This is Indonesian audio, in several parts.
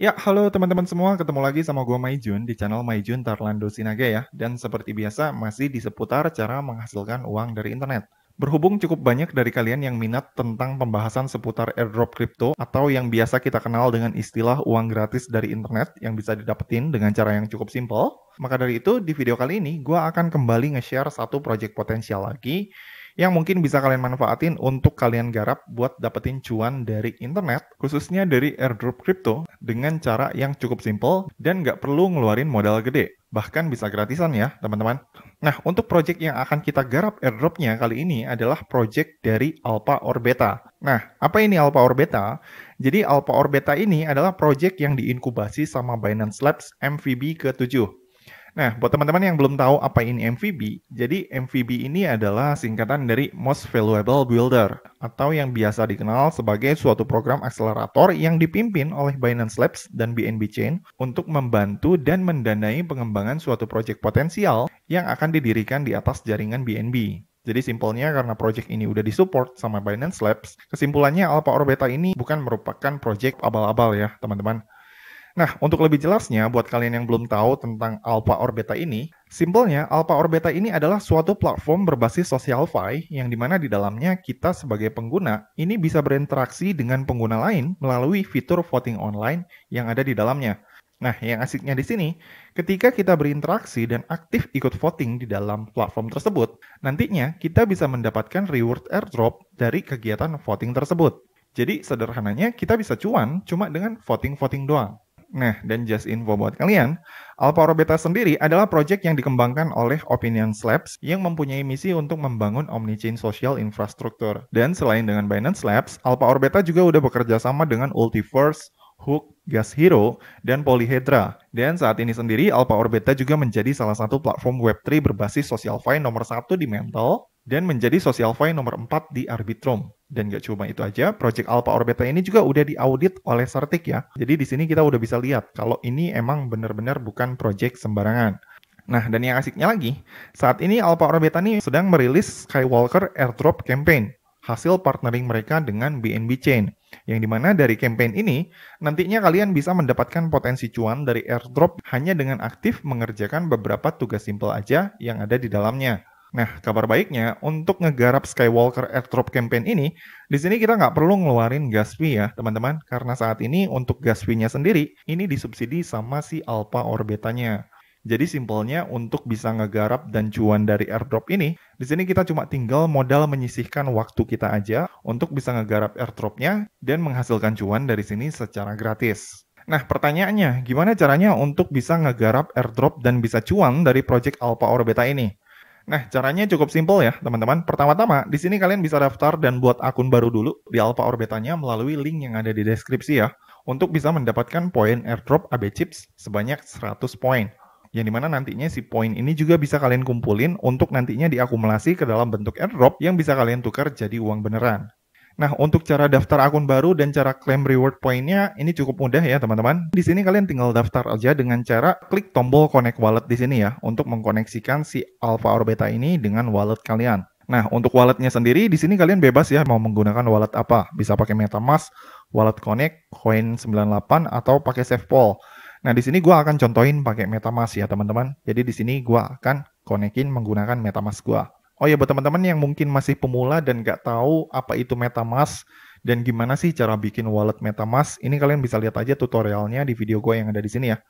Ya, halo teman-teman semua. Ketemu lagi sama gue Maijun di channel Maijun Tarlando Sinaga ya. Dan seperti biasa, masih di seputar cara menghasilkan uang dari internet. Berhubung cukup banyak dari kalian yang minat tentang pembahasan seputar airdrop crypto atau yang biasa kita kenal dengan istilah uang gratis dari internet yang bisa didapetin dengan cara yang cukup simple, maka dari itu di video kali ini gue akan kembali nge-share satu project potensial lagi yang mungkin bisa kalian manfaatin untuk kalian garap buat dapetin cuan dari internet, khususnya dari airdrop crypto dengan cara yang cukup simple dan nggak perlu ngeluarin modal gede. Bahkan bisa gratisan ya, teman-teman. Nah, untuk project yang akan kita garap airdropnya kali ini adalah project dari Alpha Orbeta. Nah, apa ini Alpha Orbeta? Jadi Alpha Orbeta ini adalah project yang diinkubasi sama Binance Labs MVB ke-7. Nah, buat teman-teman yang belum tahu apa ini MVB, jadi MVB ini adalah singkatan dari Most Valuable Builder atau yang biasa dikenal sebagai suatu program akselerator yang dipimpin oleh Binance Labs dan BNB Chain untuk membantu dan mendanai pengembangan suatu proyek potensial yang akan didirikan di atas jaringan BNB. Jadi simpelnya karena project ini udah disupport sama Binance Labs, kesimpulannya Alpha Orbeta ini bukan merupakan project abal-abal ya, teman-teman Nah, untuk lebih jelasnya, buat kalian yang belum tahu tentang Alpha or Beta ini, simpelnya Alpha or Beta ini adalah suatu platform berbasis social fi yang dimana di dalamnya kita sebagai pengguna ini bisa berinteraksi dengan pengguna lain melalui fitur voting online yang ada di dalamnya. Nah, yang asiknya di sini, ketika kita berinteraksi dan aktif ikut voting di dalam platform tersebut, nantinya kita bisa mendapatkan reward airdrop dari kegiatan voting tersebut. Jadi, sederhananya kita bisa cuan cuma dengan voting-voting doang. Nah, dan just info buat kalian, Alpha Orbita sendiri adalah proyek yang dikembangkan oleh Opinion Labs yang mempunyai misi untuk membangun omnichain social infrastructure. Dan selain dengan Binance Labs, Alpha Orbeta juga udah bekerja sama dengan Ultiverse, Hook, Gas Hero, dan Polyhedra. Dan saat ini sendiri, Alpha Orbeta juga menjadi salah satu platform Web3 berbasis social fine nomor satu di Mental dan menjadi social fine nomor 4 di Arbitrum. Dan nggak cuma itu aja, Project Alpha Orbiter ini juga udah diaudit oleh Certik ya. Jadi di sini kita udah bisa lihat kalau ini emang benar-benar bukan project sembarangan. Nah, dan yang asiknya lagi, saat ini Alpha Orbita ini sedang merilis Skywalker Airdrop Campaign, hasil partnering mereka dengan BNB Chain. Yang dimana dari campaign ini, nantinya kalian bisa mendapatkan potensi cuan dari airdrop hanya dengan aktif mengerjakan beberapa tugas simple aja yang ada di dalamnya. Nah, kabar baiknya untuk ngegarap Skywalker airdrop campaign ini, di sini kita nggak perlu ngeluarin gas fee ya, teman-teman, karena saat ini untuk gas fee-nya sendiri ini disubsidi sama si alpha orbitanya. Jadi simpelnya untuk bisa ngegarap dan cuan dari airdrop ini, di sini kita cuma tinggal modal menyisihkan waktu kita aja untuk bisa ngegarap airdropnya dan menghasilkan cuan dari sini secara gratis. Nah, pertanyaannya, gimana caranya untuk bisa ngegarap airdrop dan bisa cuan dari project Alpha Orbita ini? Nah, caranya cukup simpel ya, teman-teman. Pertama-tama, di sini kalian bisa daftar dan buat akun baru dulu di Alpha Orbitanya melalui link yang ada di deskripsi ya, untuk bisa mendapatkan poin airdrop AB Chips sebanyak 100 poin. Yang dimana nantinya si poin ini juga bisa kalian kumpulin untuk nantinya diakumulasi ke dalam bentuk airdrop yang bisa kalian tukar jadi uang beneran. Nah, untuk cara daftar akun baru dan cara klaim reward poinnya ini cukup mudah ya, teman-teman. Di sini kalian tinggal daftar aja dengan cara klik tombol connect wallet di sini ya untuk mengkoneksikan si alpha or beta ini dengan wallet kalian. Nah, untuk walletnya sendiri, di sini kalian bebas ya mau menggunakan wallet apa. Bisa pakai Metamask, Wallet Connect, Coin98, atau pakai SafePol. Nah, di sini gue akan contohin pakai Metamask ya, teman-teman. Jadi, di sini gue akan konekin menggunakan Metamask gue. Oh ya buat teman-teman yang mungkin masih pemula dan nggak tahu apa itu MetaMask dan gimana sih cara bikin wallet MetaMask, ini kalian bisa lihat aja tutorialnya di video gue yang ada di sini ya.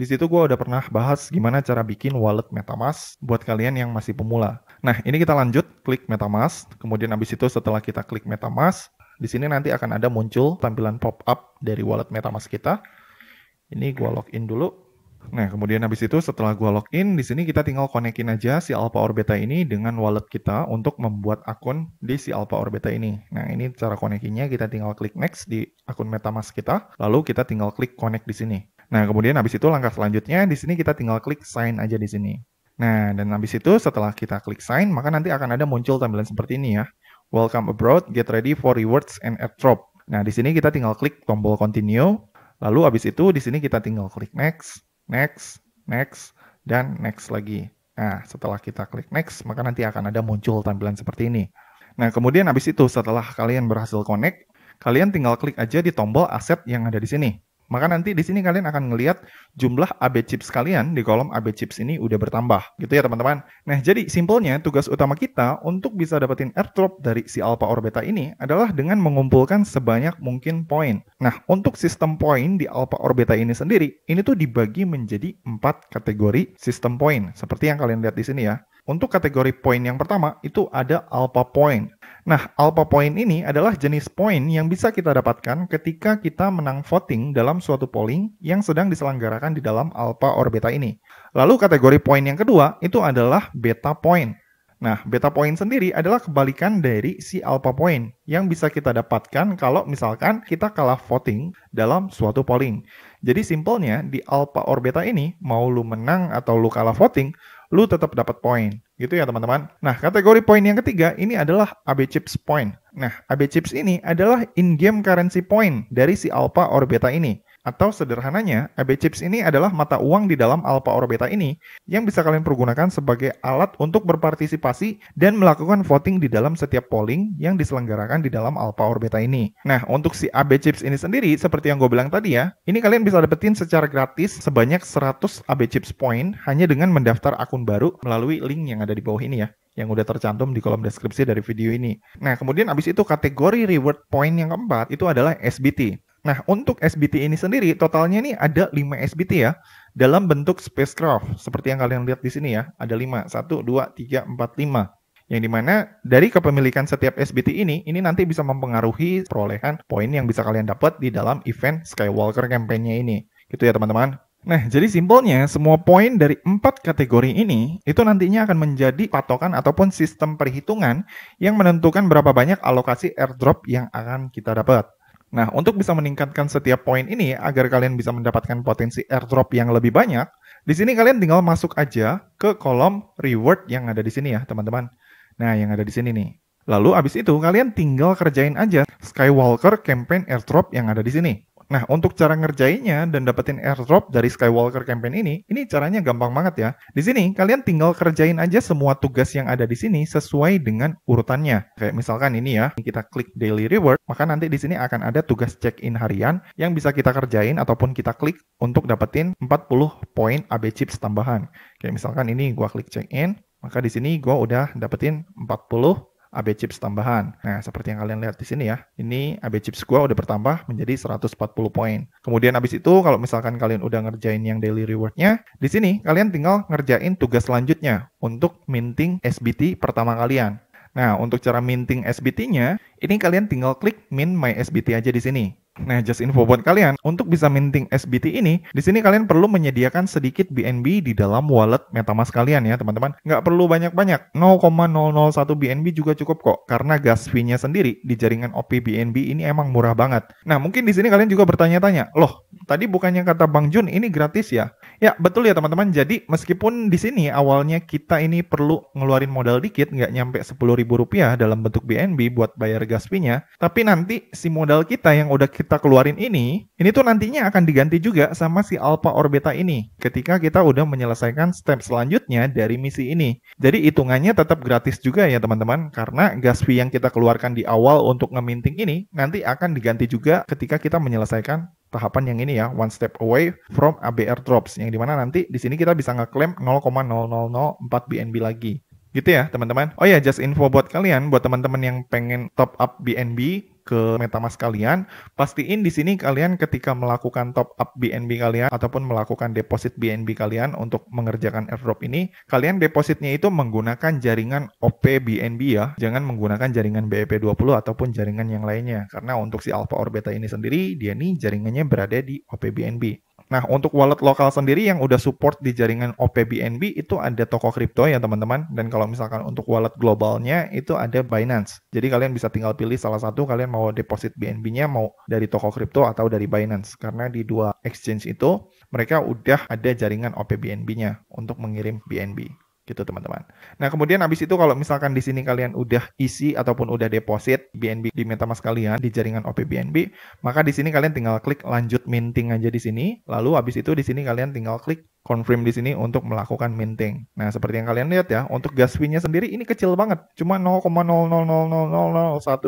Di situ gue udah pernah bahas gimana cara bikin wallet MetaMask buat kalian yang masih pemula. Nah, ini kita lanjut, klik MetaMask. Kemudian abis itu setelah kita klik MetaMask, di sini nanti akan ada muncul tampilan pop-up dari wallet MetaMask kita. Ini gue login dulu. Nah, kemudian habis itu setelah gue login, di sini kita tinggal konekin aja si Alpha or Beta ini dengan wallet kita untuk membuat akun di si Alpha or Beta ini. Nah, ini cara konekinnya kita tinggal klik next di akun MetaMask kita, lalu kita tinggal klik connect di sini. Nah, kemudian habis itu langkah selanjutnya di sini kita tinggal klik sign aja di sini. Nah, dan habis itu setelah kita klik sign, maka nanti akan ada muncul tampilan seperti ini ya. Welcome abroad, get ready for rewards and airdrop. Nah, di sini kita tinggal klik tombol continue, lalu habis itu di sini kita tinggal klik next, next, next, dan next lagi. Nah, setelah kita klik next, maka nanti akan ada muncul tampilan seperti ini. Nah, kemudian habis itu setelah kalian berhasil connect, kalian tinggal klik aja di tombol aset yang ada di sini. Maka nanti di sini kalian akan ngelihat jumlah AB chips kalian di kolom AB chips ini udah bertambah gitu ya teman-teman. Nah jadi simpelnya tugas utama kita untuk bisa dapetin airdrop dari si alpha or beta ini adalah dengan mengumpulkan sebanyak mungkin poin. Nah untuk sistem poin di alpha or beta ini sendiri, ini tuh dibagi menjadi empat kategori sistem poin seperti yang kalian lihat di sini ya. Untuk kategori poin yang pertama itu ada alpha point. Nah, alpha point ini adalah jenis poin yang bisa kita dapatkan ketika kita menang voting dalam suatu polling yang sedang diselenggarakan di dalam alpha or beta ini. Lalu kategori poin yang kedua itu adalah beta point. Nah, beta point sendiri adalah kebalikan dari si alpha point yang bisa kita dapatkan kalau misalkan kita kalah voting dalam suatu polling. Jadi simpelnya di alpha or beta ini, mau lu menang atau lu kalah voting, lu tetap dapat poin. Gitu ya teman-teman. Nah, kategori poin yang ketiga ini adalah AB Chips Point. Nah, AB Chips ini adalah in-game currency point dari si alpha or beta ini. Atau sederhananya, AB Chips ini adalah mata uang di dalam alpha or beta ini yang bisa kalian pergunakan sebagai alat untuk berpartisipasi dan melakukan voting di dalam setiap polling yang diselenggarakan di dalam alpha or beta ini. Nah, untuk si AB Chips ini sendiri, seperti yang gue bilang tadi ya, ini kalian bisa dapetin secara gratis sebanyak 100 AB Chips Point hanya dengan mendaftar akun baru melalui link yang ada di bawah ini ya yang udah tercantum di kolom deskripsi dari video ini. Nah, kemudian abis itu kategori reward point yang keempat itu adalah SBT. Nah, untuk SBT ini sendiri totalnya ini ada 5 SBT ya dalam bentuk spacecraft seperti yang kalian lihat di sini ya. Ada 5, 1 2 3 4 5. Yang dimana dari kepemilikan setiap SBT ini, ini nanti bisa mempengaruhi perolehan poin yang bisa kalian dapat di dalam event Skywalker campaign-nya ini. Gitu ya teman-teman. Nah, jadi simpelnya semua poin dari empat kategori ini itu nantinya akan menjadi patokan ataupun sistem perhitungan yang menentukan berapa banyak alokasi airdrop yang akan kita dapat. Nah, untuk bisa meningkatkan setiap poin ini agar kalian bisa mendapatkan potensi airdrop yang lebih banyak, di sini kalian tinggal masuk aja ke kolom reward yang ada di sini ya, teman-teman. Nah, yang ada di sini nih. Lalu abis itu kalian tinggal kerjain aja Skywalker campaign airdrop yang ada di sini. Nah, untuk cara ngerjainnya dan dapetin airdrop dari Skywalker campaign ini, ini caranya gampang banget ya. Di sini kalian tinggal kerjain aja semua tugas yang ada di sini sesuai dengan urutannya. Kayak misalkan ini ya, kita klik daily reward, maka nanti di sini akan ada tugas check-in harian yang bisa kita kerjain ataupun kita klik untuk dapetin 40 poin AB chips tambahan. Kayak misalkan ini gua klik check-in, maka di sini gua udah dapetin 40 AB chips tambahan. Nah, seperti yang kalian lihat di sini ya, ini AB chips gua udah bertambah menjadi 140 poin. Kemudian abis itu kalau misalkan kalian udah ngerjain yang daily rewardnya, di sini kalian tinggal ngerjain tugas selanjutnya untuk minting SBT pertama kalian. Nah, untuk cara minting SBT-nya, ini kalian tinggal klik min my SBT aja di sini. Nah, just info buat kalian, untuk bisa minting SBT ini, di sini kalian perlu menyediakan sedikit BNB di dalam wallet MetaMask kalian ya, teman-teman. Nggak perlu banyak-banyak, 0,001 BNB juga cukup kok, karena gas fee-nya sendiri di jaringan OP BNB ini emang murah banget. Nah, mungkin di sini kalian juga bertanya-tanya, loh, tadi bukannya kata Bang Jun ini gratis ya? Ya, betul ya teman-teman. Jadi, meskipun di sini awalnya kita ini perlu ngeluarin modal dikit, nggak nyampe rp rupiah dalam bentuk BNB buat bayar gas fee-nya, tapi nanti si modal kita yang udah kita kita keluarin ini, ini tuh nantinya akan diganti juga sama si alpha orbita ini ketika kita udah menyelesaikan step selanjutnya dari misi ini. Jadi hitungannya tetap gratis juga ya teman-teman karena gas fee yang kita keluarkan di awal untuk ngeminting ini nanti akan diganti juga ketika kita menyelesaikan tahapan yang ini ya, one step away from ABR drops, yang dimana nanti di sini kita bisa ngeklaim 0,0004 BNB lagi. Gitu ya, teman-teman. Oh ya, just info buat kalian, buat teman-teman yang pengen top up BNB, ke MetaMask kalian, pastiin di sini kalian ketika melakukan top up BNB kalian ataupun melakukan deposit BNB kalian untuk mengerjakan airdrop ini, kalian depositnya itu menggunakan jaringan OP BNB ya. Jangan menggunakan jaringan BEP20 ataupun jaringan yang lainnya karena untuk si Alpha Orbeta ini sendiri dia nih jaringannya berada di OP BNB. Nah, untuk wallet lokal sendiri yang udah support di jaringan OPBNB itu ada toko kripto ya teman-teman. Dan kalau misalkan untuk wallet globalnya itu ada Binance. Jadi kalian bisa tinggal pilih salah satu kalian mau deposit BNB-nya mau dari toko kripto atau dari Binance. Karena di dua exchange itu mereka udah ada jaringan OPBNB-nya untuk mengirim BNB gitu teman-teman. Nah kemudian habis itu kalau misalkan di sini kalian udah isi ataupun udah deposit BNB di MetaMask kalian di jaringan OP BNB, maka di sini kalian tinggal klik lanjut minting aja di sini. Lalu habis itu di sini kalian tinggal klik confirm di sini untuk melakukan minting. Nah seperti yang kalian lihat ya, untuk gas fee-nya sendiri ini kecil banget, cuma 0,000001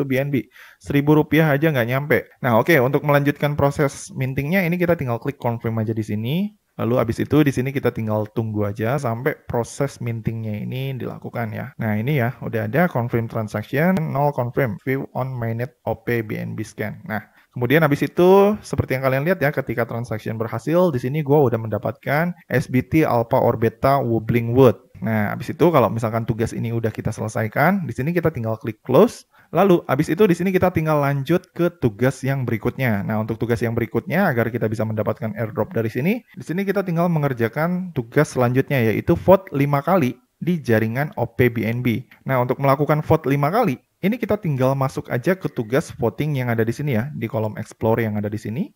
BNB, seribu rupiah aja nggak nyampe. Nah oke okay, untuk melanjutkan proses mintingnya ini kita tinggal klik confirm aja di sini. Lalu abis itu di sini kita tinggal tunggu aja sampai proses mintingnya ini dilakukan ya. Nah ini ya udah ada confirm transaction, no confirm, view on mainnet OP BNB scan. Nah Kemudian habis itu seperti yang kalian lihat ya ketika transaction berhasil di sini gue udah mendapatkan SBT Alpha Orbita Wobbling Wood. Nah, habis itu kalau misalkan tugas ini udah kita selesaikan, di sini kita tinggal klik close. Lalu abis itu di sini kita tinggal lanjut ke tugas yang berikutnya. Nah, untuk tugas yang berikutnya agar kita bisa mendapatkan airdrop dari sini, di sini kita tinggal mengerjakan tugas selanjutnya yaitu vote 5 kali di jaringan OPBNB. Nah, untuk melakukan vote 5 kali, ini kita tinggal masuk aja ke tugas voting yang ada di sini ya, di kolom explore yang ada di sini.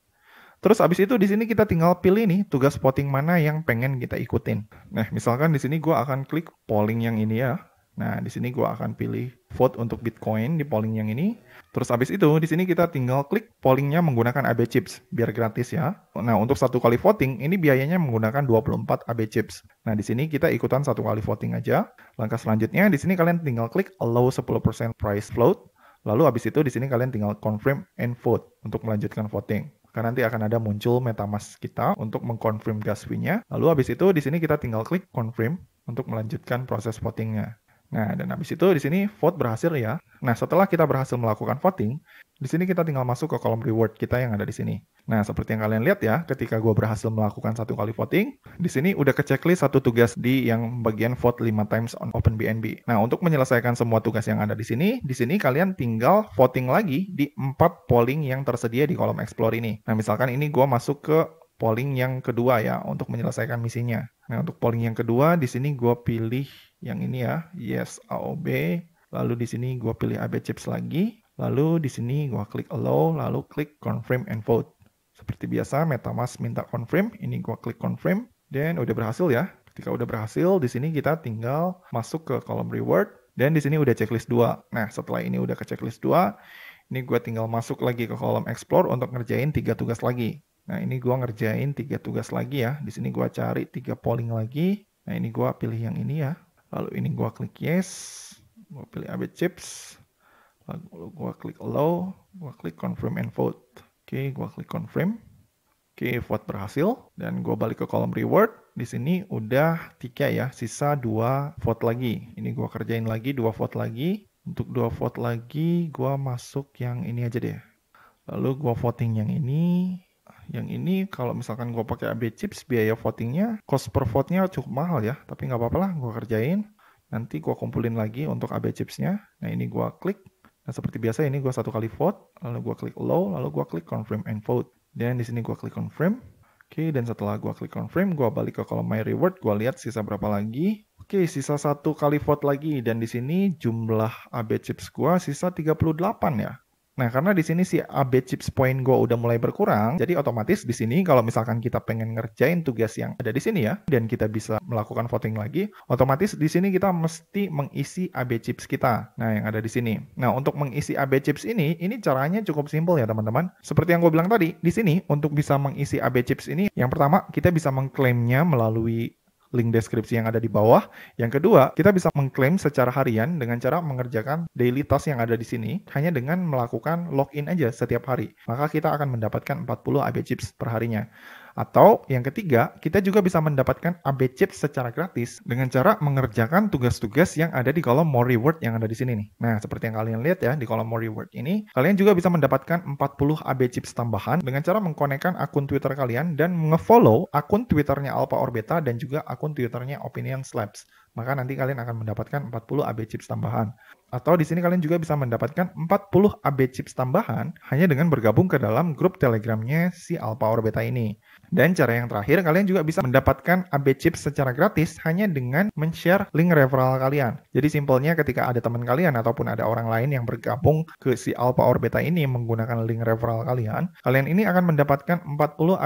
Terus abis itu di sini kita tinggal pilih nih tugas voting mana yang pengen kita ikutin. Nah, misalkan di sini gue akan klik polling yang ini ya, Nah, di sini gua akan pilih vote untuk Bitcoin di polling yang ini. Terus habis itu, di sini kita tinggal klik pollingnya menggunakan AB Chips, biar gratis ya. Nah, untuk satu kali voting, ini biayanya menggunakan 24 AB Chips. Nah, di sini kita ikutan satu kali voting aja. Langkah selanjutnya, di sini kalian tinggal klik allow 10% price float. Lalu habis itu, di sini kalian tinggal confirm and vote untuk melanjutkan voting karena nanti akan ada muncul MetaMask kita untuk mengkonfirm gas fee-nya. Lalu habis itu di sini kita tinggal klik confirm untuk melanjutkan proses votingnya. Nah, dan habis itu di sini vote berhasil ya. Nah, setelah kita berhasil melakukan voting, di sini kita tinggal masuk ke kolom reward kita yang ada di sini. Nah, seperti yang kalian lihat ya, ketika gue berhasil melakukan satu kali voting, di sini udah ke checklist satu tugas di yang bagian vote 5 times on OpenBNB. Nah, untuk menyelesaikan semua tugas yang ada di sini, di sini kalian tinggal voting lagi di empat polling yang tersedia di kolom explore ini. Nah, misalkan ini gue masuk ke polling yang kedua ya untuk menyelesaikan misinya. Nah, untuk polling yang kedua di sini gue pilih yang ini ya, yes AOB. Lalu di sini gua pilih AB chips lagi. Lalu di sini gua klik allow, lalu klik confirm and vote. Seperti biasa, MetaMask minta confirm. Ini gua klik confirm, dan udah berhasil ya. Ketika udah berhasil, di sini kita tinggal masuk ke kolom reward. Dan di sini udah checklist 2. Nah, setelah ini udah ke checklist 2, ini gua tinggal masuk lagi ke kolom explore untuk ngerjain tiga tugas lagi. Nah, ini gua ngerjain tiga tugas lagi ya. Di sini gua cari tiga polling lagi. Nah, ini gua pilih yang ini ya. Lalu ini gua klik yes, gua pilih AB chips. Lalu gua klik allow, gua klik confirm and vote. Oke, gua klik confirm. Oke, vote berhasil dan gua balik ke kolom reward. Di sini udah tiga ya, sisa dua vote lagi. Ini gua kerjain lagi dua vote lagi. Untuk dua vote lagi, gua masuk yang ini aja deh. Lalu gua voting yang ini, yang ini kalau misalkan gue pakai AB chips, biaya votingnya, cost per vote-nya cukup mahal ya. Tapi nggak apa-apa lah, gue kerjain. Nanti gue kumpulin lagi untuk AB chips-nya. Nah ini gue klik. Nah seperti biasa ini gue satu kali vote, lalu gue klik low lalu gue klik confirm and vote. Dan di sini gue klik confirm. Oke, okay, dan setelah gua klik confirm, gua balik ke kolom my reward, gua lihat sisa berapa lagi. Oke, okay, sisa satu kali vote lagi, dan di sini jumlah AB chips gua sisa 38 ya. Nah, karena di sini si AB chips point gue udah mulai berkurang, jadi otomatis di sini kalau misalkan kita pengen ngerjain tugas yang ada di sini ya, dan kita bisa melakukan voting lagi, otomatis di sini kita mesti mengisi AB chips kita. Nah, yang ada di sini. Nah, untuk mengisi AB chips ini, ini caranya cukup simpel ya teman-teman. Seperti yang gue bilang tadi, di sini untuk bisa mengisi AB chips ini, yang pertama kita bisa mengklaimnya melalui link deskripsi yang ada di bawah. Yang kedua, kita bisa mengklaim secara harian dengan cara mengerjakan daily task yang ada di sini hanya dengan melakukan login aja setiap hari. Maka kita akan mendapatkan 40 AB chips harinya. Atau yang ketiga, kita juga bisa mendapatkan AB chip secara gratis dengan cara mengerjakan tugas-tugas yang ada di kolom more reward yang ada di sini nih. Nah, seperti yang kalian lihat ya di kolom more reward ini, kalian juga bisa mendapatkan 40 AB chip tambahan dengan cara mengkonekkan akun Twitter kalian dan nge-follow akun Twitternya Alpha Orbita dan juga akun Twitternya Opinion Slabs maka nanti kalian akan mendapatkan 40 AB chips tambahan. Atau di sini kalian juga bisa mendapatkan 40 AB chips tambahan hanya dengan bergabung ke dalam grup Telegramnya si Alpha or Beta ini. Dan cara yang terakhir, kalian juga bisa mendapatkan AB chips secara gratis hanya dengan men-share link referral kalian. Jadi simpelnya ketika ada teman kalian ataupun ada orang lain yang bergabung ke si Alpha or Beta ini menggunakan link referral kalian, kalian ini akan mendapatkan 40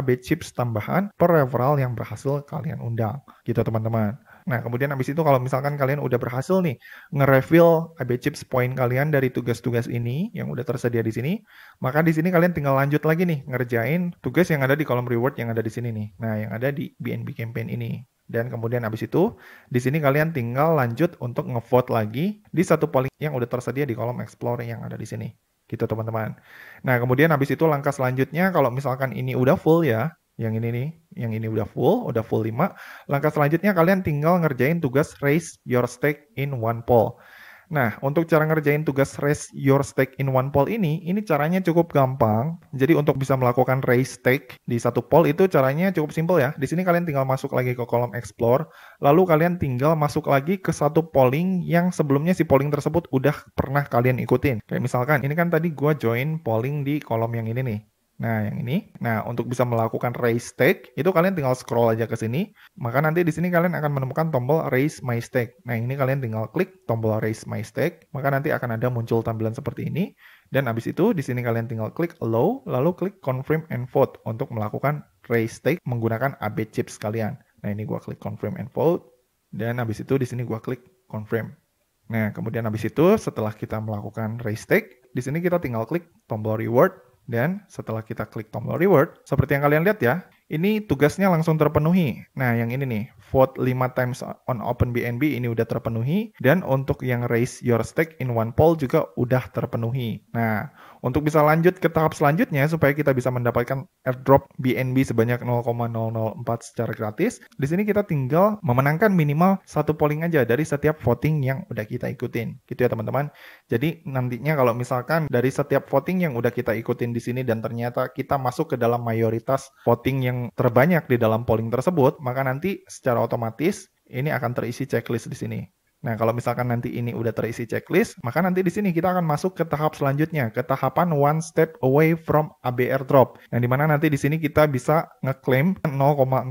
AB chips tambahan per referral yang berhasil kalian undang. Gitu teman-teman. Nah, kemudian habis itu kalau misalkan kalian udah berhasil nih nge-refill AB Chips point kalian dari tugas-tugas ini yang udah tersedia di sini, maka di sini kalian tinggal lanjut lagi nih ngerjain tugas yang ada di kolom reward yang ada di sini nih. Nah, yang ada di BNB campaign ini. Dan kemudian habis itu, di sini kalian tinggal lanjut untuk ngevote lagi di satu polling yang udah tersedia di kolom explore yang ada di sini. Gitu teman-teman. Nah, kemudian habis itu langkah selanjutnya kalau misalkan ini udah full ya, yang ini nih, yang ini udah full, udah full 5. Langkah selanjutnya kalian tinggal ngerjain tugas raise your stake in one poll. Nah, untuk cara ngerjain tugas raise your stake in one poll ini, ini caranya cukup gampang. Jadi untuk bisa melakukan raise stake di satu poll itu caranya cukup simpel ya. Di sini kalian tinggal masuk lagi ke kolom explore, lalu kalian tinggal masuk lagi ke satu polling yang sebelumnya si polling tersebut udah pernah kalian ikutin. Kayak misalkan ini kan tadi gua join polling di kolom yang ini nih. Nah, yang ini. Nah, untuk bisa melakukan raise stake, itu kalian tinggal scroll aja ke sini. Maka nanti di sini kalian akan menemukan tombol raise my stake. Nah, ini kalian tinggal klik tombol raise my stake. Maka nanti akan ada muncul tampilan seperti ini. Dan habis itu, di sini kalian tinggal klik allow, lalu klik confirm and vote untuk melakukan raise stake menggunakan AB chips kalian. Nah, ini gua klik confirm and vote. Dan habis itu, di sini gua klik confirm. Nah, kemudian habis itu, setelah kita melakukan raise stake, di sini kita tinggal klik tombol reward, dan setelah kita klik tombol reward, seperti yang kalian lihat ya, ini tugasnya langsung terpenuhi. Nah, yang ini nih, vote 5 times on Open BNB ini udah terpenuhi dan untuk yang raise your stake in one poll juga udah terpenuhi. Nah, untuk bisa lanjut ke tahap selanjutnya supaya kita bisa mendapatkan airdrop BNB sebanyak 0,004 secara gratis, di sini kita tinggal memenangkan minimal satu polling aja dari setiap voting yang udah kita ikutin. Gitu ya teman-teman. Jadi nantinya kalau misalkan dari setiap voting yang udah kita ikutin di sini dan ternyata kita masuk ke dalam mayoritas voting yang terbanyak di dalam polling tersebut, maka nanti secara secara otomatis ini akan terisi checklist di sini. Nah, kalau misalkan nanti ini udah terisi checklist, maka nanti di sini kita akan masuk ke tahap selanjutnya, ke tahapan one step away from ABR drop. Nah, dimana nanti di sini kita bisa ngeklaim 0,004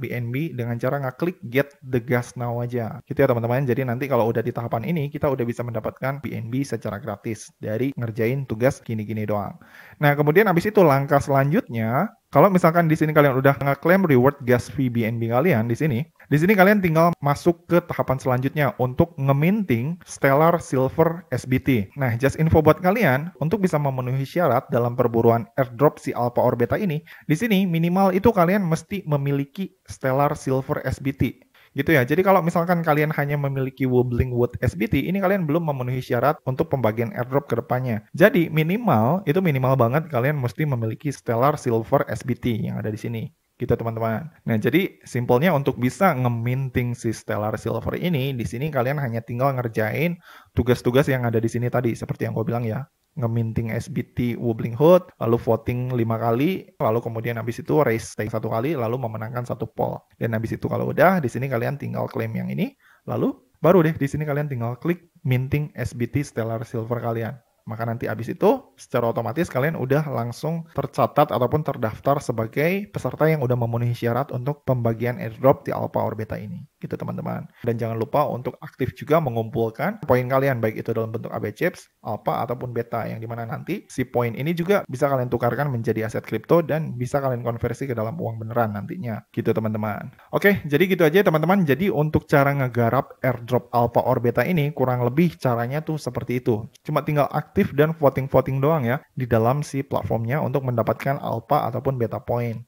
BNB dengan cara ngeklik get the gas now aja. Gitu ya teman-teman. Jadi nanti kalau udah di tahapan ini, kita udah bisa mendapatkan BNB secara gratis dari ngerjain tugas gini-gini doang. Nah, kemudian habis itu langkah selanjutnya, kalau misalkan di sini kalian udah ngeklaim reward gas fee BNB kalian di sini, di sini kalian tinggal masuk ke tahapan selanjutnya untuk ngeminting Stellar Silver SBT. Nah, just info buat kalian, untuk bisa memenuhi syarat dalam perburuan airdrop si Alpha or Beta ini, di sini minimal itu kalian mesti memiliki Stellar Silver SBT gitu ya. Jadi kalau misalkan kalian hanya memiliki wobbling wood SBT, ini kalian belum memenuhi syarat untuk pembagian airdrop ke depannya. Jadi minimal, itu minimal banget kalian mesti memiliki Stellar Silver SBT yang ada di sini gitu teman-teman. Nah, jadi simpelnya untuk bisa ngeminting si Stellar Silver ini, di sini kalian hanya tinggal ngerjain tugas-tugas yang ada di sini tadi, seperti yang gue bilang ya ngeminting SBT Wobbling Hood, lalu voting lima kali, lalu kemudian habis itu race stay satu kali, lalu memenangkan satu poll. Dan habis itu kalau udah, di sini kalian tinggal klaim yang ini, lalu baru deh di sini kalian tinggal klik minting SBT Stellar Silver kalian. Maka nanti habis itu secara otomatis kalian udah langsung tercatat ataupun terdaftar sebagai peserta yang udah memenuhi syarat untuk pembagian airdrop di Alpha Orbita ini gitu teman-teman. Dan jangan lupa untuk aktif juga mengumpulkan poin kalian baik itu dalam bentuk AB chips, alpha ataupun beta yang dimana nanti si poin ini juga bisa kalian tukarkan menjadi aset kripto dan bisa kalian konversi ke dalam uang beneran nantinya gitu teman-teman. Oke, jadi gitu aja teman-teman. Jadi untuk cara ngegarap airdrop alpha or beta ini kurang lebih caranya tuh seperti itu. Cuma tinggal aktif dan voting-voting doang ya di dalam si platformnya untuk mendapatkan alpha ataupun beta poin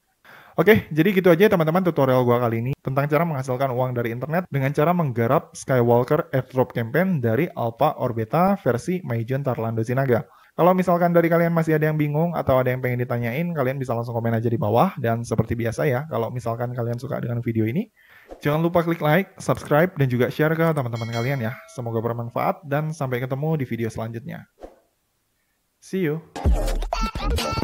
Oke, jadi gitu aja teman-teman tutorial gua kali ini tentang cara menghasilkan uang dari internet dengan cara menggarap Skywalker airdrop campaign dari Alpha Orbeta versi Maijun Tarlando Sinaga. Kalau misalkan dari kalian masih ada yang bingung atau ada yang pengen ditanyain, kalian bisa langsung komen aja di bawah. Dan seperti biasa ya, kalau misalkan kalian suka dengan video ini, jangan lupa klik like, subscribe, dan juga share ke teman-teman kalian ya. Semoga bermanfaat dan sampai ketemu di video selanjutnya. See you!